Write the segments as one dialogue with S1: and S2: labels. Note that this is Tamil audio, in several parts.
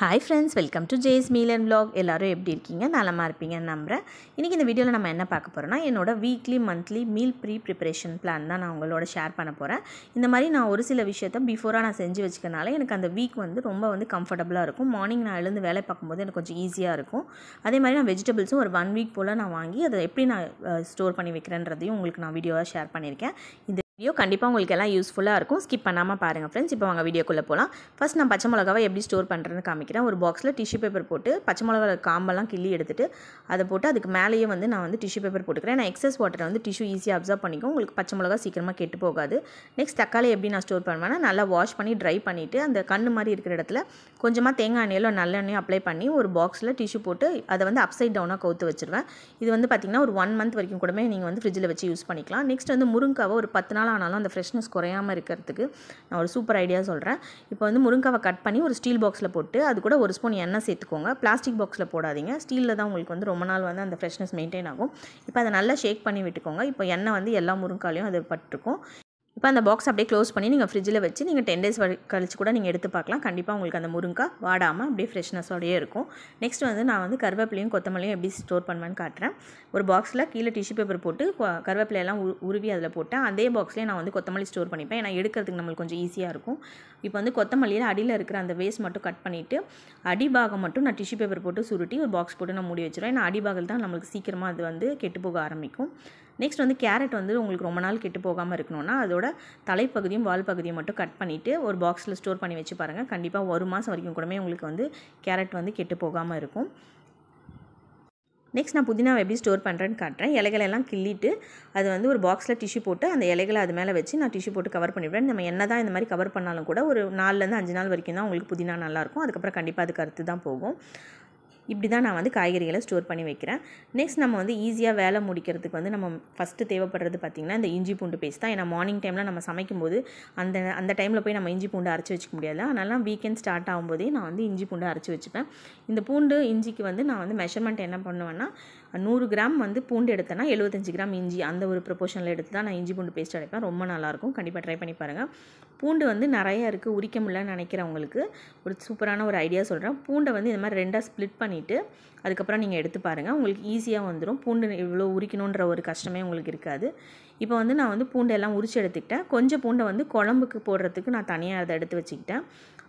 S1: ஹாய் ஃப்ரெண்ட்ஸ் வெல்கம் டு ஜேஸ் மீலன் வ்ளாக் எல்லோரும் எப்படி இருக்கீங்க நலமாக இருப்பீங்கன்னு நம்புகிறேன் இன்றைக்கி இந்த வீடியோவில் நம்ம என்ன பார்க்க போகிறோன்னா என்னோடய weekly monthly meal pre preparation plan தான் நான் உங்களோட ஷேர் பண்ண போகிறேன் இந்த மாதிரி நான் ஒரு சில விஷயத்த பிஃபோராக நான் செஞ்சு வச்சுக்கனால எனக்கு அந்த வீக் வந்து ரொம்ப வந்து கம்ஃபர்டபுளாக இருக்கும் மார்னிங் நான் எழுந்து வேலை பார்க்கும்போது எனக்கு கொஞ்சம் ஈஸியாக இருக்கும் அதே மாதிரி நான் வெஜிடபிள்ஸும் ஒரு ஒன் வீக் போல் நான் வாங்கி அதை எப்படி நான் ஸ்டோர் பண்ணி வைக்கிறேன்றதையும் உங்களுக்கு நான் வீடியோவாக ஷேர் பண்ணியிருக்கேன் இந்த வீடியோ கண்டிப்பாக உங்களுக்கு எல்லாம் யூஸ்ஃபுல்லாக இருக்கும் ஸ்கிப் பண்ணாமல் பாருங்கள் ஃப்ரெண்ட்ஸ் இப்போ வாங்க வீடியோக்குள்ளே போகலாம் ஃபஸ்ட் நான் பச்சை மிளகாவை எப்படி ஸ்டோர் பண்ணுறேன்னு காமிக்கிறேன் ஒரு பாக்ஸில் டிஷ்யூ பேப்பர் போட்டு பச்சை மிளகா காம்பெல்லாம் கிள்ளி எடுத்துட்டு அதை போட்டு அதுக்கு மேலேயே வந்து நான் வந்து டிஷ்யூ பேப்பர் போட்டுக்கிறேன் நான் எக்ஸஸ் வாட்டரை வந்து டிஷ்யூ ஈஸியாக அப்சர்வ் பண்ணிக்கும் உங்களுக்கு பச்சை மிளகா சீக்கிரமாக கெட்டு போகாது நெக்ஸ்ட் தக்காளி எப்படி நான் ஸ்டோர் பண்ணுவேன்னா நல்லா வாஷ் பண்ணி ட்ரை பண்ணிவிட்டு அந்த கண்ணு மாதிரி இருக்கிற இடத்துல கொஞ்சமாக தேங்காய் எண்ணெயிலோ நல்லெண்ணெயோ அப்ளை பண்ணி ஒரு பாக்ஸில் டிஷ்யூ போட்டு அதை வந்து அப்சைட் டவுனாக கவுத்து வச்சுருவேன் இது வந்து பார்த்திங்கன்னா ஒரு ஒன் மந்த் வரைக்கும் கூட நீங்கள் வந்து ஃப்ரிட்ஜில் வச்சு யூஸ் பண்ணிக்கலாம் நெக்ஸ்ட் வந்து முருங்காவை ஒரு பத்து நாள் நாள் ஆனாலும் அந்த ஃப்ரெஷ்னஸ் குறையாமல் இருக்கிறதுக்கு நான் ஒரு சூப்பர் ஐடியா சொல்கிறேன் இப்போ வந்து முருங்காவை கட் பண்ணி ஒரு ஸ்டீல் பாக்ஸில் போட்டு அது கூட ஒரு ஸ்பூன் எண்ணெய் சேர்த்துக்கோங்க பிளாஸ்டிக் பாக்ஸில் போடாதீங்க ஸ்டீலில் தான் உங்களுக்கு வந்து ரொம்ப நாள் வந்து அந்த ஃப்ரெஷ்னஸ் மெயின்டைன் ஆகும் இப்போ அதை நல்லா ஷேக் பண்ணி விட்டுக்கோங்க இப்போ எண்ணெய் வந்து எல்லா முருங்காலையும் அது பட்டிருக்கும் இப்போ அந்த பாக்ஸ் அப்படியே க்ளோஸ் பண்ணி நீங்கள் ஃப்ரிட்ஜில் வச்சு நீங்கள் டென் டேஸ் கழிச்சு கூட நீங்கள் எடுத்து பார்க்கலாம் கண்டிப்பாக உங்களுக்கு அந்த முருங்கை வாடாமல் அப்படியே ஃப்ரெஷ்னஸோடையே இருக்கும் நெக்ஸ்ட் வந்து நான் வந்து கருவேப்பிலையும் கொத்தமல்லியும் எப்படி ஸ்டோர் பண்ணுவேன்னு காட்டுறேன் ஒரு பாக்ஸில் கீழே டிஷ்யூ பேப்பர் போட்டு கருவேப்பிலையெல்லாம் உருவி அதில் போட்டேன் அதே பாக்ஸ்லேயே நான் வந்து கொத்தமல்லி ஸ்டோர் பண்ணிப்பேன் ஏன்னா எடுக்கிறதுக்கு நம்மளுக்கு கொஞ்சம் ஈஸியாக இருக்கும் இப்போ வந்து கொத்தமல்லியில் அடியில் இருக்கிற அந்த வேஸ்ட் மட்டும் கட் பண்ணிவிட்டு அடிபாகம் மட்டும் நான் டிஷ்யூ பேப்பர் போட்டு சுருட்டி ஒரு பாக்ஸ் போட்டு நான் மூடி வச்சுருவேன் ஏன்னா அடிபாகம் தான் நம்மளுக்கு சீக்கிரமாக அது வந்து கெட்டு போக ஆரம்பிக்கும் நெக்ஸ்ட் வந்து கேரட் வந்து உங்களுக்கு ரொம்ப நாள் கெட்டு போகாமல் இருக்கணும்னா அதோட தலைப்பகுதியும் வால் பகுதியும் மட்டும் கட் பண்ணிவிட்டு ஒரு பாக்ஸில் ஸ்டோர் பண்ணி வச்சு பாருங்கள் கண்டிப்பாக ஒரு மாதம் வரைக்கும் கூடமே உங்களுக்கு வந்து கேரட் வந்து கெட்டு போகாமல் இருக்கும் நெக்ஸ்ட் நான் புதினாவை எப்படி ஸ்டோர் பண்ணுறேன்னு காட்டுறேன் இலைகளெல்லாம் கிள்ளிட்டு அது வந்து ஒரு பாக்ஸில் டிஷ்யூ போட்டு அந்த இலைகளை அது மேலே வச்சு நான் டிஷ்யூ போட்டு கவர் பண்ணிவிடுவேன் நம்ம என்ன தான் இந்த மாதிரி கவர் பண்ணாலும் கூட ஒரு நாலுலேருந்து அஞ்சு நாள் வரைக்கும் தான் உங்களுக்கு புதினா நல்லாயிருக்கும் அதுக்கப்புறம் கண்டிப்பாக அது கருத்து தான் போகும் இப்படி தான் நான் வந்து காய்கறிகளை ஸ்டோர் பண்ணி வைக்கிறேன் நெக்ஸ்ட் நம்ம வந்து ஈஸியாக வேலை முடிக்கிறதுக்கு வந்து நம்ம ஃபஸ்ட்டு தேவைப்படுறது பார்த்திங்கன்னா இந்த இஞ்சி பூண்டு பேஸ்ட் தான் ஏன்னா மார்னிங் டைமில் நம்ம சமைக்கும்போது அந்த அந்த டைமில் போய் நம்ம இஞ்சி பூண்டு அரைச்சி வச்சுக்க முடியாது அதனால் வீக்கெண்ட் ஸ்டார்ட் ஆகும்போதே நான் வந்து இஞ்சி பூண்டு அரைச்சி வச்சுப்பேன் இந்த பூண்டு இஞ்சிக்கு வந்து நான் வந்து மெஷர்மெண்ட் என்ன பண்ணுவேன்னா நூறு கிராம் வந்து பூண்டு எடுத்தேன்னா எழுபத்தஞ்சி கிராம் இஞ்சி அந்த ஒரு ப்ரொபோஷனில் எடுத்து தான் நான் இஞ்சி பூண்டு பேஸ்ட் அடைப்பேன் ரொம்ப நல்லாயிருக்கும் கண்டிப்பாக ட்ரை பண்ணி பாருங்கள் பூண்டு வந்து நிறையா இருக்குது உரிக்க முடியலன்னு நினைக்கிறவங்களுக்கு ஒரு சூப்பரான ஒரு ஐடியா சொல்கிறேன் பூண்டை வந்து இந்த மாதிரி ரெண்டாக ஸ்ப்ளிட் பண்ணிவிட்டு அதுக்கப்புறம் நீங்கள் எடுத்து பாருங்கள் உங்களுக்கு ஈஸியாக வந்துடும் பூண்டு இவ்வளோ உரிக்கணுன்ற ஒரு கஷ்டமே உங்களுக்கு இருக்காது இப்போ வந்து நான் வந்து பூண்டை எல்லாம் உரிச்சு எடுத்துக்கிட்டேன் கொஞ்சம் பூண்டை வந்து குழம்புக்கு போடுறதுக்கு நான் தனியாக அதை எடுத்து வச்சுக்கிட்டேன்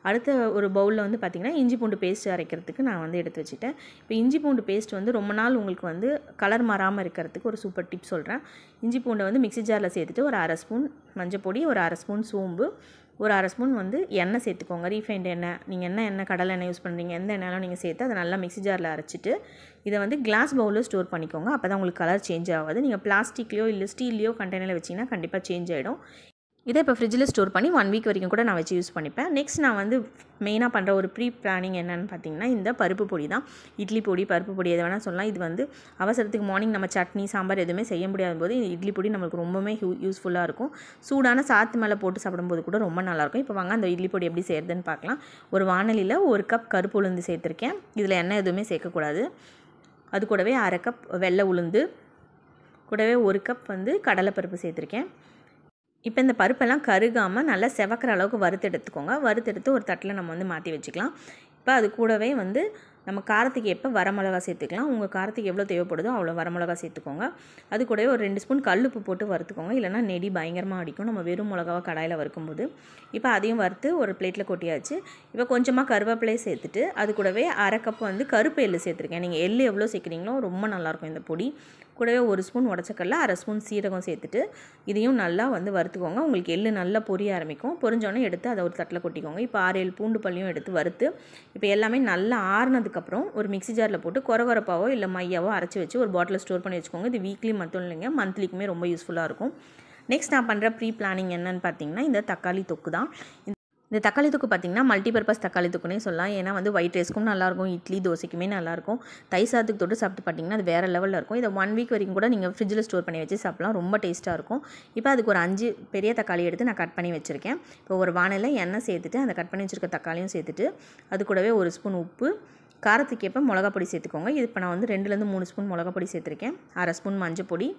S1: அடுத்த ஒரு பவுலில் வந்து பார்த்திங்கன்னா இஞ்சி பூண்டு பேஸ்ட் அரைக்கிறதுக்கு நான் வந்து எடுத்து வச்சுட்டேன் இப்போ இஞ்சி பூண்டு பேஸ்ட் வந்து ரொம்ப நாள் உங்களுக்கு வந்து கலர் மாறாமல் இருக்கிறதுக்கு ஒரு சூப்பர் டிப் சொல்கிறேன் இஞ்சி பூண்டை வந்து மிக்சி ஜாரில் சேர்த்துட்டு ஒரு அரை ஸ்பூன் மஞ்சள் பொடி ஒரு அரை ஸ்பூன் சோம்பு ஒரு அரை ஸ்பூன் வந்து எண்ணெய் சேர்த்துக்கோங்க ரீஃபைண்ட் எண்ணெய் நீங்கள் என்ன எண்ணெய் கடலை எண்ணெய் யூஸ் பண்ணுறீங்க எந்த எண்ணெயாலும் நீங்கள் சேர்த்து அதை நல்லா மிக்சி ஜாரில் அரைச்சிட்டு இதை வந்து கிளாஸ் பவுலில் ஸ்டோர் பண்ணிக்கோங்க அப்போ தான் உங்களுக்கு கலர் சேஞ்ச் ஆகாது நீங்கள் பிளாஸ்டிக்லேயோ இல்லை ஸ்டீல்லையோ கண்டெய்னரில் வச்சிங்கன்னா கண்டிப்பாக சேஞ்ச் ஆகிடும் இதை இப்போ ஃப்ரிட்ஜில் ஸ்டோர் பண்ணி ஒன் வீக் வரைக்கும் கூட நான் வச்சு யூஸ் பண்ணிப்பேன் நெக்ஸ்ட் நான் வந்து மெயினாக பண்ணுற ஒரு ப்ரீ பிளானிங் என்னென்னு பார்த்தீங்கன்னா இந்த பருப்பு பொடி தான் இட்லி பொடி பருப்பு பொடி எது வேணால் சொல்லலாம் இது வந்து அவசரத்துக்கு மார்னிங் நம்ம சட்னி சாம்பார் எதுவுமே செய்ய முடியாத போது இந்த இட்லி பொடி நம்மளுக்கு ரொம்பவுமே யூஸ்ஃபுல்லாக இருக்கும் சூடான சாத்து மேலே போட்டு சாப்பிடும்போது கூட ரொம்ப நல்லாயிருக்கும் இப்போ வாங்க அந்த இட்லி பொடி எப்படி செய்கிறதுன்னு பார்க்கலாம் ஒரு வானலியில் ஒரு கப் கருப்பு உளுந்து சேர்த்துருக்கேன் இதில் எண்ணெய் எதுவுமே சேர்க்கக்கூடாது அது கூடவே அரை கப் வெள்ளை உளுந்து கூடவே ஒரு கப் வந்து கடலைப்பருப்பு சேர்த்துருக்கேன் இப்போ இந்த பருப்பெல்லாம் கருகாமல் நல்லா செவக்கிற அளவுக்கு வறுத்து எடுத்துக்கோங்க வறுத்து எடுத்து ஒரு தட்டில் நம்ம வந்து மாற்றி வச்சுக்கலாம் இப்போ அது கூடவே வந்து நம்ம காரத்துக்கு எப்போ வரமிளகா சேர்த்துக்கலாம் உங்கள் காரத்துக்கு எவ்வளோ தேவைப்படுதோ அவ்வளோ வரமிளகா சேர்த்துக்கோங்க அது கூடவே ஒரு ரெண்டு ஸ்பூன் கல்லுப்பு போட்டு வறுத்துக்கோங்க இல்லைனா நெடி பயங்கரமாக அடிக்கும் நம்ம வெறும் மிளகாவை கடாயில் வறுக்கும்போது இப்போ அதையும் வறுத்து ஒரு பிளேட்டில் கொட்டியாச்சு இப்போ கொஞ்சமாக கருவேப்பிலையை சேர்த்துட்டு அது கூடவே அரை கப் வந்து கருப்பு எள்ளு சேர்த்துருக்கேன் நீங்கள் எள் எவ்வளோ சேர்க்குறீங்களோ ரொம்ப நல்லாயிருக்கும் இந்த பொடி கூடவே ஒரு ஸ்பூன் உடச்சக்கல்ல அரை ஸ்பூன் சீரகம் சேர்த்துட்டு இதையும் நல்லா வந்து வறுத்துக்கோங்க உங்களுக்கு எள்ளு நல்லா பொரிய ஆரம்பிக்கும் பொரிஞ்சோடனே எடுத்து அதை ஒரு தட்டில் கொட்டிக்கோங்க இப்போ ஆறு ஏழு பூண்டு பள்ளியும் எடுத்து வறுத்து இப்போ எல்லாமே நல்லா ஆறுனதுக்கப்புறம் ஒரு மிக்சி ஜாரில் போட்டு குறகுறப்பாவோ இல்லை மையாவோ அரைச்சி வச்சு ஒரு பாட்டில் ஸ்டோர் பண்ணி வச்சுக்கோங்க இது வீக்லி மட்டும் இல்லைங்க மந்த்லிக்குமே ரொம்ப யூஸ்ஃபுல்லாக இருக்கும் நெக்ஸ்ட் நான் பண்ணுற ப்ரீ பிளானிங் என்னன்னு பார்த்தீங்கன்னா இந்த தக்காளி தொக்கு தான் இந்த தக்காளி தூக்கு பார்த்திங்கன்னா மல்டிபர்பஸ் தக்காளி தூக்குனே சொல்லலாம் ஏன்னா வந்து ஒயிட் ரைஸ்க்கும் நல்லாயிருக்கும் இட்லி தோசைக்குமே நல்லாயிருக்கும் தை சாதத்துக்கு தொட்டு சாப்பிட்டு பார்த்திங்கன்னா அது வேறு லெவலில் இருக்கும் இதை ஒன் வீக் வரைக்கும் கூட நீங்கள் ஃப்ரிட்ஜில் ஸ்டோர் பண்ணி வச்சு சாப்பிட்லாம் ரொம்ப டேஸ்ட்டாக இருக்கும் இப்போ அதுக்கு ஒரு அஞ்சு பெரிய தக்காளி எடுத்து நான் கட் பண்ணி வச்சுருக்கேன் இப்போ ஒரு வானில் எண்ணெய் சேர்த்துட்டு அந்த கட் பண்ணி வச்சுருக்க தக்காளியும் சேர்த்துட்டு அது கூடவே ஒரு ஸ்பூன் உப்பு காரத்துக்கு ஏற்ப மிளகா பொடி சேர்த்துக்கோங்க இது இப்போ நான் வந்து ரெண்டுலேருந்து மூணு ஸ்பூன் மிளகா பொடி சேர்த்துருக்கேன் அரை ஸ்பூன் மஞ்சள் பொடி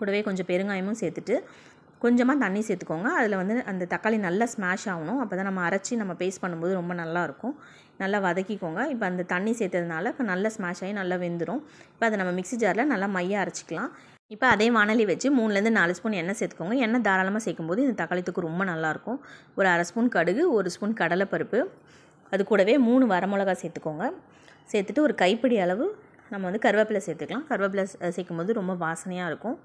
S1: கூடவே கொஞ்சம் பெருங்காயமும் சேர்த்துட்டு கொஞ்சமாக தண்ணி சேர்த்துக்கோங்க அதில் வந்து அந்த தக்காளி நல்லா ஸ்மாஷ் ஆகணும் அப்போ தான் நம்ம அரைச்சி நம்ம பேஸ்ட் பண்ணும்போது ரொம்ப நல்லாயிருக்கும் நல்லா வதக்கிக்கோங்க இப்போ அந்த தண்ணி சேர்த்ததுனால இப்போ நல்லா ஸ்மாஷ் ஆகி நல்லா வெந்துடும் இப்போ அதை நம்ம மிக்சி ஜாரில் நல்லா மையாக அரைச்சிக்கலாம் இப்போ அதே வானலி வச்சு மூணுலேருந்து நாலு ஸ்பூன் எண்ணெய் சேர்த்துக்கோங்க எண்ணெய் தாராளமாக சேர்க்கும்போது இந்த தக்காளித்துக்கு ரொம்ப நல்லாயிருக்கும் ஒரு அரை ஸ்பூன் கடுகு ஒரு ஸ்பூன் கடலைப்பருப்பு அது கூடவே மூணு வரமிளகா சேர்த்துக்கோங்க சேர்த்துட்டு ஒரு கைப்பிடி அளவு நம்ம வந்து கருவேப்பிலை சேர்த்துக்கலாம் கருவேப்பிலை சேர்க்கும்போது ரொம்ப வாசனையாக இருக்கும்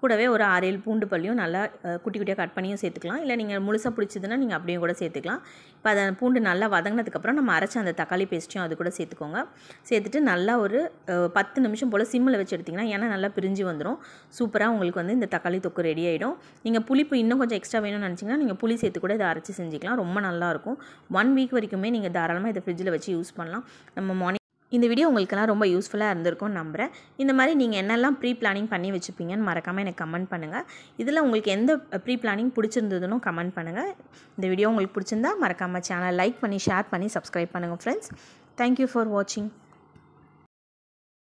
S1: கூடவே ஒரு ஆறு ஏழு பூண்டு பள்ளியும் நல்லா குட்டி குட்டியாக கட் பண்ணியும் சேர்த்துக்கலாம் இல்லை நீங்கள் முழுசாக பிடிச்சதுன்னா நீங்கள் அப்படியும் கூட சேர்த்துக்கலாம் இப்போ அதை பூண்டு நல்லா வதங்கினதுக்கப்புறம் நம்ம அரைச்ச அந்த தக்காளி பேஸ்ட்டையும் அது கூட சேர்த்துக்கோங்க சேர்த்துட்டு நல்லா ஒரு பத்து நிமிஷம் போல் சிம்மில் வச்சு எடுத்திங்கன்னா ஏன்னா நல்லா பிரிஞ்சு வந்துடும் சூப்பராக உங்களுக்கு வந்து இந்த தக்காளி தொக்கு ரெடி ஆகிடும் நீங்கள் புளிப்பு இன்னும் கொஞ்சம் எக்ஸ்ட்ரா வேணும்னு நினச்சிங்கன்னா நீங்கள் புளி சேர்த்து கூட இதை அரைச்சி செஞ்சுக்கலாம் ரொம்ப நல்லாயிருக்கும் ஒன் வீக் வரைக்குமே நீங்கள் தாராளமாக இதை ஃப்ரிட்ஜில் வச்சு யூஸ் பண்ணலாம் நம்ம மார்னிங் இந்த வீடியோ உங்களுக்கெல்லாம் ரொம்ப யூஸ்ஃபுல்லாக இருந்திருக்கும்னு நம்புகிறேன் இந்த மாதிரி நீங்கள் என்னெல்லாம் ப்ரீ பிளானிங் பண்ணி வச்சுப்பீங்கன்னு மறக்காமல் எனக்கு கமெண்ட் பண்ணுங்கள் இதில் உங்களுக்கு எந்த ப்ரீ பிளானிங் பிடிச்சிருந்ததுன்னு கமெண்ட் பண்ணுங்கள் இந்த வீடியோ உங்களுக்கு பிடிச்சிருந்தா மறக்காமல் சேனல் லைக் பண்ணி ஷேர் பண்ணி சப்ஸ்கிரைப் பண்ணுங்கள் ஃப்ரெண்ட்ஸ் தேங்க்யூ ஃபார் வாட்சிங்